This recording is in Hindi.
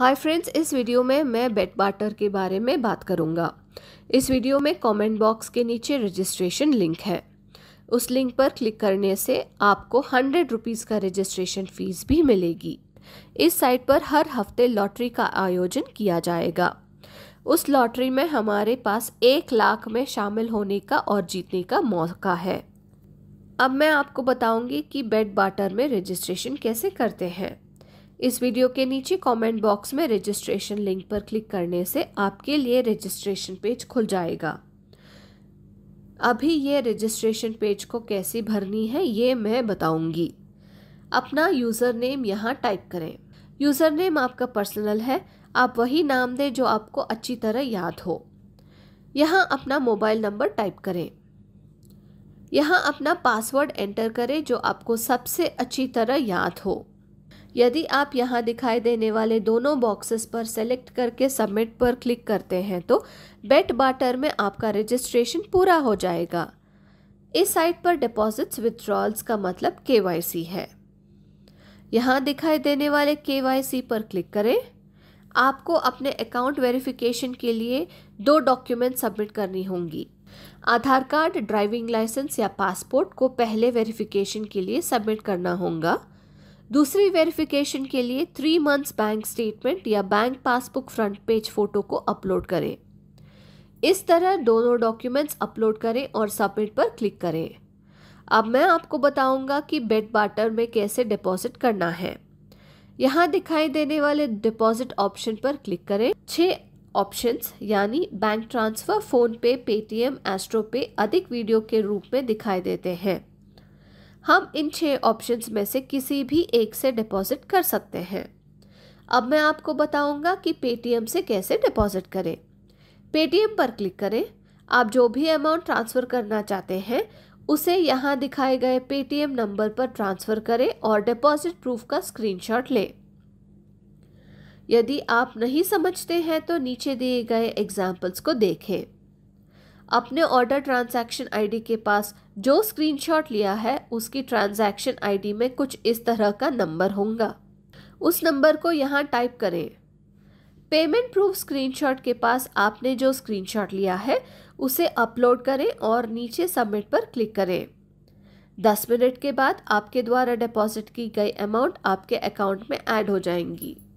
हाय फ्रेंड्स इस वीडियो में मैं बेट बाटर के बारे में बात करूंगा इस वीडियो में कमेंट बॉक्स के नीचे रजिस्ट्रेशन लिंक है उस लिंक पर क्लिक करने से आपको हंड्रेड रुपीज़ का रजिस्ट्रेशन फ़ीस भी मिलेगी इस साइट पर हर हफ्ते लॉटरी का आयोजन किया जाएगा उस लॉटरी में हमारे पास एक लाख में शामिल होने का और जीतने का मौका है अब मैं आपको बताऊंगी कि बेट बाटर में रजिस्ट्रेशन कैसे करते हैं इस वीडियो के नीचे कमेंट बॉक्स में रजिस्ट्रेशन लिंक पर क्लिक करने से आपके लिए रजिस्ट्रेशन पेज खुल जाएगा अभी ये रजिस्ट्रेशन पेज को कैसे भरनी है ये मैं बताऊंगी अपना यूज़र नेम यहाँ टाइप करें यूज़र नेम आपका पर्सनल है आप वही नाम दें जो आपको अच्छी तरह याद हो यहाँ अपना मोबाइल नंबर टाइप करें यहाँ अपना पासवर्ड एंटर करें जो आपको सबसे अच्छी तरह याद हो यदि आप यहाँ दिखाई देने वाले दोनों बॉक्सेस पर सेलेक्ट करके सबमिट पर क्लिक करते हैं तो बेट बाटर में आपका रजिस्ट्रेशन पूरा हो जाएगा इस साइट पर डिपॉजिट्स विथड्रॉल्स का मतलब के है यहाँ दिखाई देने वाले के पर क्लिक करें आपको अपने अकाउंट वेरिफिकेशन के लिए दो डॉक्यूमेंट सबमिट करनी होंगी आधार कार्ड ड्राइविंग लाइसेंस या पासपोर्ट को पहले वेरिफिकेशन के लिए सबमिट करना होगा दूसरी वेरिफिकेशन के लिए थ्री मंथ्स बैंक स्टेटमेंट या bank passbook front page photo को अपलोड करें इस तरह दोनों डॉक्यूमेंट्स अपलोड करें और सबमिट पर क्लिक करें अब मैं आपको बताऊंगा कि बेड बाटर में कैसे डिपॉजिट करना है यहाँ दिखाई देने वाले डिपॉजिट ऑप्शन पर क्लिक करें छः ऑप्शंस यानी bank transfer PhonePe Paytm AstroPay अधिक वीडियो के रूप में दिखाई देते हैं हम इन छः ऑप्शंस में से किसी भी एक से डिपॉजिट कर सकते हैं अब मैं आपको बताऊंगा कि पेटीएम से कैसे डिपॉजिट करें पेटीएम पर क्लिक करें आप जो भी अमाउंट ट्रांसफ़र करना चाहते हैं उसे यहाँ दिखाए गए पेटीएम नंबर पर ट्रांसफ़र करें और डिपॉजिट प्रूफ का स्क्रीनशॉट लें यदि आप नहीं समझते हैं तो नीचे दिए गए एग्जाम्पल्स को देखें अपने ऑर्डर ट्रांजैक्शन आईडी के पास जो स्क्रीनशॉट लिया है उसकी ट्रांजैक्शन आईडी में कुछ इस तरह का नंबर होगा उस नंबर को यहाँ टाइप करें पेमेंट प्रूफ स्क्रीनशॉट के पास आपने जो स्क्रीनशॉट लिया है उसे अपलोड करें और नीचे सबमिट पर क्लिक करें दस मिनट के बाद आपके द्वारा डिपॉजिट की गई अमाउंट आपके अकाउंट में ऐड हो जाएंगी